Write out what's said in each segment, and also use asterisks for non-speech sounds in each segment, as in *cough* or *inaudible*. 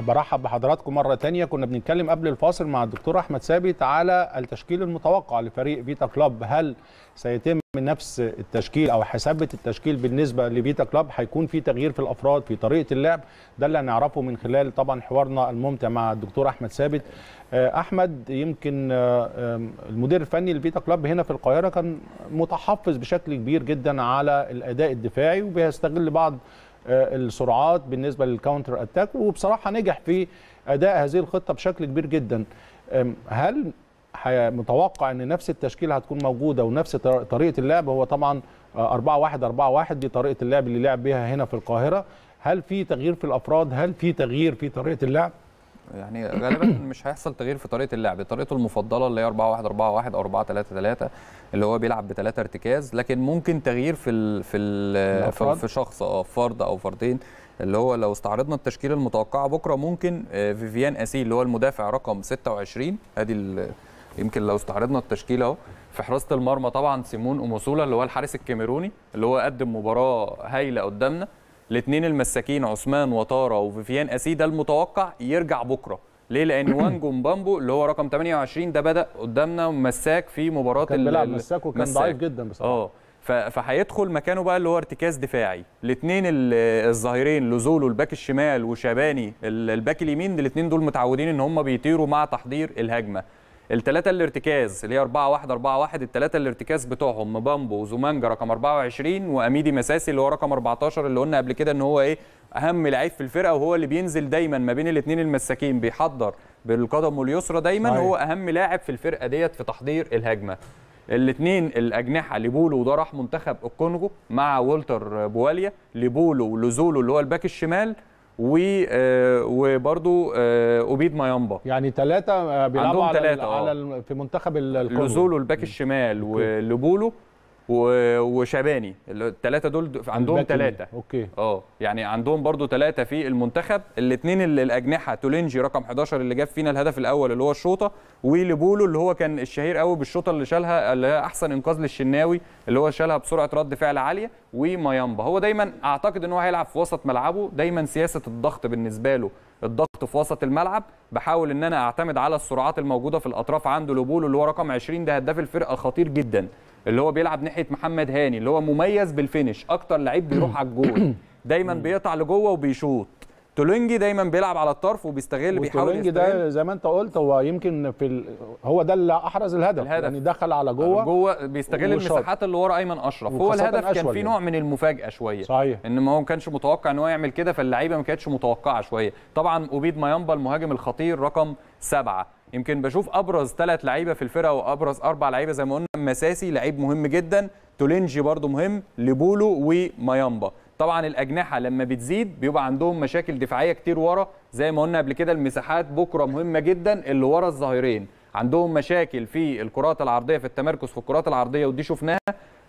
برحب بحضراتكم مرة تانية كنا بنتكلم قبل الفاصل مع الدكتور أحمد ثابت على التشكيل المتوقع لفريق فيتا كلوب هل سيتم نفس التشكيل أو حسابة التشكيل بالنسبة لفيتا كلوب هيكون في تغيير في الأفراد في طريقة اللعب ده اللي هنعرفه من خلال طبعا حوارنا الممتع مع الدكتور أحمد ثابت آه، أحمد يمكن آه، المدير الفني لفيتا كلوب هنا في القاهرة كان متحفظ بشكل كبير جدا على الأداء الدفاعي وبيستغل بعض آه، السرعات بالنسبه للكاونتر اتاك وبصراحه نجح في اداء هذه الخطه بشكل كبير جدا هل متوقع ان نفس التشكيله هتكون موجوده ونفس طريقه اللعب هو طبعا 4 1 4 1 دي طريقه اللعب اللي لعب بها هنا في القاهره هل في تغيير في الافراد هل في تغيير في طريقه اللعب يعني غالبا *clears throat* مش هيحصل تغيير في طريقه اللعب طريقته المفضله اللي هي 4 1 4 1 او 4 3 3 اللي هو بيلعب بثلاثه ارتكاز لكن ممكن تغيير في الـ في الـ في, في شخص اه فرد او فردين اللي هو لو استعرضنا التشكيله المتوقعه بكره ممكن آه، فيفيان اسيل اللي هو المدافع رقم 26 ادي يمكن لو استعرضنا التشكيله اهو في حراسه المرمى طبعا سيمون اوموسولا اللي هو الحارس الكاميروني اللي هو قدم مباراه هايله قدامنا الاثنين المساكين عثمان وطاره وفيفيان اسيد المتوقع يرجع بكره ليه لان *clears throat* وان جومبامبو اللي هو رقم 28 ده بدا قدامنا مساك في مباراه كان بيلعب مساك وكان ضعيف جدا بصراحه اه فهيدخل مكانه بقى اللي هو ارتكاز دفاعي الاثنين الظاهرين لوزولو الباك الشمال وشباني الباك اليمين الاثنين دول متعودين ان هم بيطيروا مع تحضير الهجمه التلاتة الارتكاز اللي هي 4 1 4 1 التلاتة الارتكاز بتوعهم مبامبو وزومانجا رقم 24 واميدي مساسي اللي هو رقم 14 اللي قلنا قبل كده ان هو ايه اهم لعيب في الفرقه وهو اللي بينزل دايما ما بين الاثنين المساكين بيحضر بالقدم اليسرى دايما أيه. هو اهم لاعب في الفرقه ديت في تحضير الهجمه الاثنين الاجنحه ليبولو وده راح منتخب الكونغو مع والتر بواليا ليبولو ولوزولو اللي هو الباك الشمال و آه، وبرده آه، اوبيد مايامبا يعني ثلاثه آه، بيلعبوا على, على في منتخب الكونغو لوزولو الباك الشمال ولوبولو وشباني الثلاثه دول عندهم ثلاثه اوكي اه يعني عندهم برضو ثلاثه في المنتخب الاثنين اللي الاجنحه تولينجي رقم 11 اللي جاب فينا الهدف الاول اللي هو الشوطه ولبولو اللي هو كان الشهير قوي بالشوطه اللي شالها اللي هي احسن انقاذ للشناوي اللي هو شالها بسرعه رد فعل عاليه ومايامبا هو دايما اعتقد ان هو هيلعب في وسط ملعبه دايما سياسه الضغط بالنسبه له الضغط في وسط الملعب بحاول ان انا اعتمد على السرعات الموجوده في الاطراف عنده لبولو اللي هو رقم 20 ده هداف الفرقه خطير جدا اللي هو بيلعب ناحيه محمد هاني اللي هو مميز بالفينش اكتر لعيب بيروح على الجول *clears throat* دايما بيقطع لجوه وبيشوط تولينجي دايما بيلعب على الطرف وبيستغل بيحاول تولينجي ده زي ما انت قلت هو يمكن في ال... هو ده اللي احرز الهدف, الهدف. يعني دخل على جوه جوه بيستغل وشاط. المساحات اللي ورا ايمن اشرف هو الهدف كان فيه يعني. نوع من المفاجاه شويه صحيح. ان ما هو ما كانش متوقع ان هو يعمل كده فاللعيبه ما كانتش متوقعه شويه طبعا اوبيد مايامبا المهاجم الخطير رقم سبعه يمكن بشوف ابرز ثلاث لعيبه في الفرقه وابرز اربع لعيبه زي ما قلنا مساسي لعيب مهم جدا تولينجي برده مهم لبولو وميامبا طبعا الاجنحه لما بتزيد بيبقى عندهم مشاكل دفاعيه كتير ورا زي ما قلنا قبل كده المساحات بكره مهمه جدا اللي ورا الظهيرين عندهم مشاكل في الكرات العرضيه في التمركز في الكرات العرضيه ودي شفناها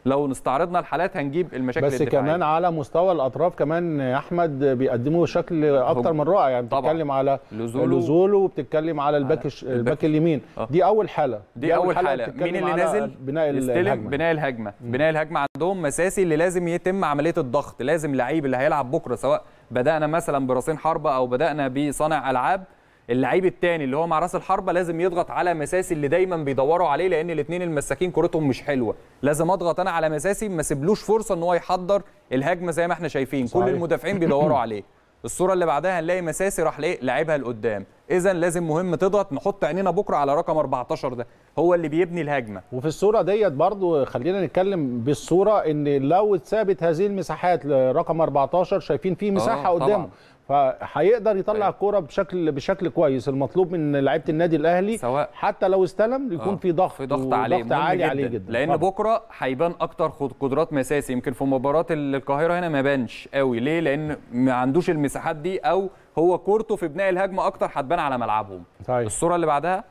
لو استعرضنا الحالات هنجيب المشاكل بس الدفاعية. كمان على مستوى الاطراف كمان يا احمد بيقدموا شكل اكتر من رائع يعني بتتكلم على لوزولو, وبتتكلم على الباك الباك, اليمين أه. دي اول حاله دي, دي اول حاله, حالة. مين اللي نازل بناء الهجمه بناء الهجمه بناء الهجمه عندهم مساسي اللي لازم يتم عمليه الضغط لازم لعيب اللي هيلعب بكره سواء بدانا مثلا براسين حربه او بدانا بصانع العاب اللعيب الثاني اللي هو مع راس الحربه لازم يضغط على مساسي اللي دايما بيدوروا عليه لان الاثنين المساكين كورتهم مش حلوه لازم اضغط انا على مساسي ما سيبلوش فرصه ان هو يحضر الهجمه زي ما احنا شايفين صحيح. كل المدافعين بيدوروا عليه *coughs* الصوره اللي بعدها هنلاقي مساسي راح لعبها لقدام اذا لازم مهم تضغط نحط عينينا بكره على رقم 14 ده هو اللي بيبني الهجمه وفي الصوره ديت برضو خلينا نتكلم بالصوره ان لو اتثابت هذه المساحات لرقم 14 شايفين في مساحه آه، قدامه فهيقدر يطلع طيب. الكوره بشكل بشكل كويس المطلوب من لعيبه النادي الاهلي سواء حتى لو استلم يكون آه، في ضغط في ضغط عليه ضغط عالي جداً. عليه جدا لان طبعا. بكره هيبان اكتر قدرات مساسي يمكن في مباراه القاهره هنا ما بانش قوي ليه لان ما عندوش المساحات دي او هو كورته في بناء الهجمه اكتر هتبان على ملعبهم طيب. الصوره اللي بعدها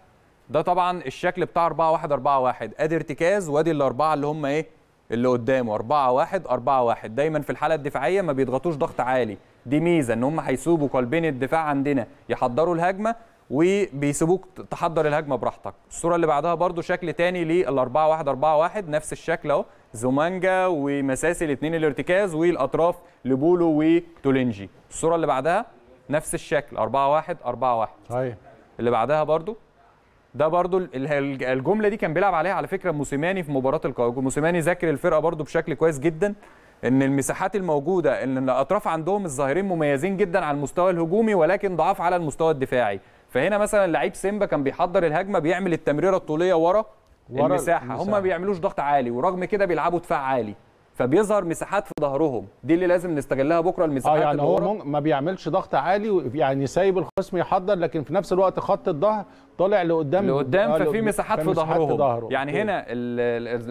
ده طبعا الشكل بتاع 4 1 4 1 ادي ارتكاز وادي الاربعه اللي هم ايه اللي قدامه 4 1 4 1 دايما في الحاله الدفاعيه ما بيضغطوش ضغط عالي دي ميزه ان هم هيسوبوا قلبين الدفاع عندنا يحضروا الهجمه وبيسيبوك تحضر الهجمه براحتك الصوره اللي بعدها برده شكل تاني لل 4 1 4 1 نفس الشكل اهو زومانجا ومساسي الاثنين الارتكاز والاطراف لبولو وتولينجي الصوره اللي بعدها نفس الشكل 4 1 4 1 صحيح اللي بعدها برده ده برضو الجمله دي كان بيلعب عليها على فكره موسيماني في مباراه القاهره موسيماني ذاكر الفرقه برضو بشكل كويس جدا ان المساحات الموجوده ان الاطراف عندهم الظاهرين مميزين جدا على المستوى الهجومي ولكن ضعاف على المستوى الدفاعي فهنا مثلا لعيب سيمبا كان بيحضر الهجمه بيعمل التمريره الطوليه ورا, ورا المساحه, المساحة. هم ما بيعملوش ضغط عالي ورغم كده بيلعبوا دفاع عالي فبيظهر مساحات في ظهرهم دي اللي لازم نستغلها بكره المساحات اه يعني هو ما بيعملش ضغط عالي يعني سايب الخصم يحضر لكن في نفس الوقت خط الظهر طالع لقدام لقدام آه، ففي مساحات في ظهرهم يعني أوه. هنا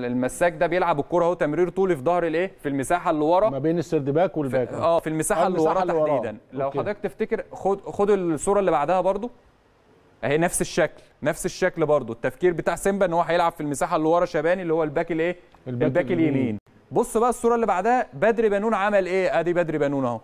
المساك ده بيلعب الكره اهو تمرير طولي في ظهر الايه في المساحه اللي ورا ما بين السرد باك والباك اه في المساحه آه، اللي ورا تحديدا لو حضرتك تفتكر خد خد الصوره اللي بعدها برضو اهي نفس الشكل نفس الشكل برضو التفكير بتاع سيمبا ان هو هيلعب في المساحه اللي ورا شباني اللي هو الباك الايه الباك, الباك اليمين بص بقى الصوره اللي بعدها بدري بنون عمل ايه ادي بدري بنون اهو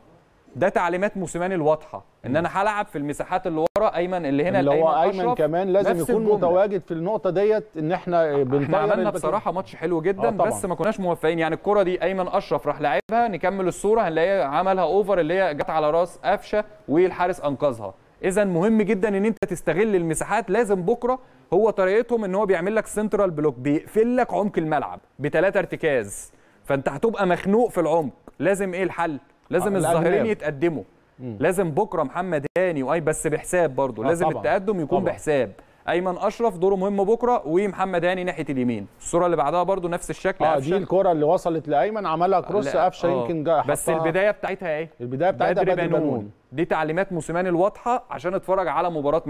ده تعليمات موسيماني الواضحه ان انا هلعب في المساحات اللي ورا ايمن اللي هنا اللي هو ايمن, أيمن كمان لازم يكون الجملة. متواجد في النقطه ديت ان احنا احنا عملنا بصراحه ماتش حلو جدا آه، بس ما كناش موفقين يعني الكره دي ايمن اشرف راح لعبها نكمل الصوره هنلاقيها عملها اوفر اللي هي جت على راس قفشه والحارس انقذها اذا مهم جدا ان انت تستغل المساحات لازم بكره هو طريقتهم ان هو بيعمل لك سنترال بلوك بيقفل لك عمق الملعب بثلاثه ارتكاز فانت هتبقى مخنوق في العمق لازم ايه الحل لازم آه، الظاهرين يتقدموا مم. لازم بكره محمد هاني واي بس بحساب برضه آه لازم طبعًا. التقدم يكون طبعًا. بحساب ايمن اشرف دوره مهم بكره ومحمد هاني ناحيه اليمين الصوره اللي بعدها برضه نفس الشكل اه دي الكره اللي وصلت لايمن عملها كروس قفشه آه يمكن جاي بس البدايه بتاعتها ايه البدايه بتاعتها بدري بنون. بنون دي تعليمات موسيماني الواضحه عشان اتفرج على مباراه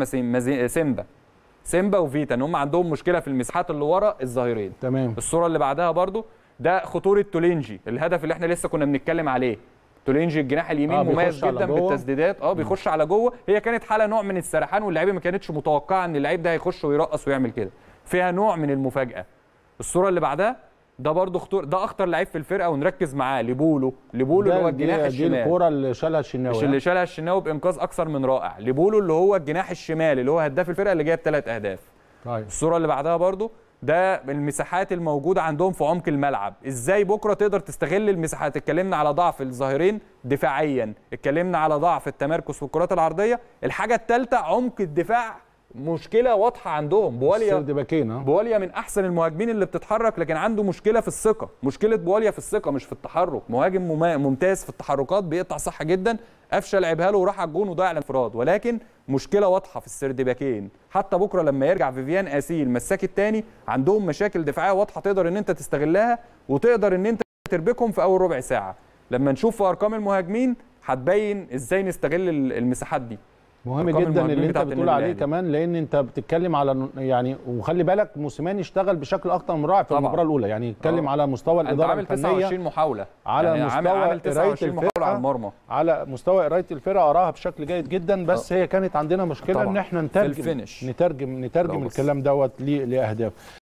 سيمبا سيمبا وفيتا ان هم عندهم مشكله في المساحات اللي ورا الظاهرين تمام الصوره اللي بعدها برضه ده خطوره تولينجي الهدف اللي احنا لسه كنا بنتكلم عليه تولينجي الجناح اليمين آه مميز جدا بالتسديدات اه بيخش على جوه هي كانت حاله نوع من السرحان واللعيبه ما كانتش متوقعه ان اللعيب ده هيخش ويرقص ويعمل كده فيها نوع من المفاجاه الصوره اللي بعدها ده برضه خطور ده اخطر لعيب في الفرقه ونركز معاه لبولو لبولو اللي هو الجناح دي الشمال دي الكوره اللي شالها الشناوي اللي شالها الشناوي بانقاذ اكثر من رائع لبولو اللي هو الجناح الشمال اللي هو هداف الفرقه اللي جايب ثلاث اهداف طيب. الصوره اللي بعدها برضه ده المساحات الموجوده عندهم في عمق الملعب ازاي بكره تقدر تستغل المساحات اتكلمنا على ضعف الظاهرين دفاعيا اتكلمنا على ضعف التمركز في الكرات العرضيه الحاجه الثالثه عمق الدفاع مشكله واضحه عندهم بواليا اه. بواليا من احسن المهاجمين اللي بتتحرك لكن عنده مشكله في الثقه مشكله بواليا في الثقه مش في التحرك مهاجم ممتاز في التحركات بيقطع صح جدا قفشه لعبها له وراح على الجون وضيع الانفراد ولكن مشكله واضحه في السردباكين حتى بكره لما يرجع فيفيان اسيل مساك الثاني عندهم مشاكل دفاعيه واضحه تقدر ان انت تستغلها وتقدر ان انت تربكهم في اول ربع ساعه لما نشوف ارقام المهاجمين هتبين ازاي نستغل المساحات دي مهم جدا اللي انت بتقول عليه يعني. كمان لان انت بتتكلم على يعني وخلي بالك موسيماني اشتغل بشكل اكتر من رائع في المباراه الاولى يعني اتكلم آه. على مستوى الاداره عامل الفنيه 29 محاوله على يعني مستوى عامل 29 محاوله على المرمى على مستوى قرايه الفرقه قراها بشكل جيد جدا بس أوه. هي كانت عندنا مشكله طبعا. ان احنا نترجم نترجم نترجم الكلام دوت لاهداف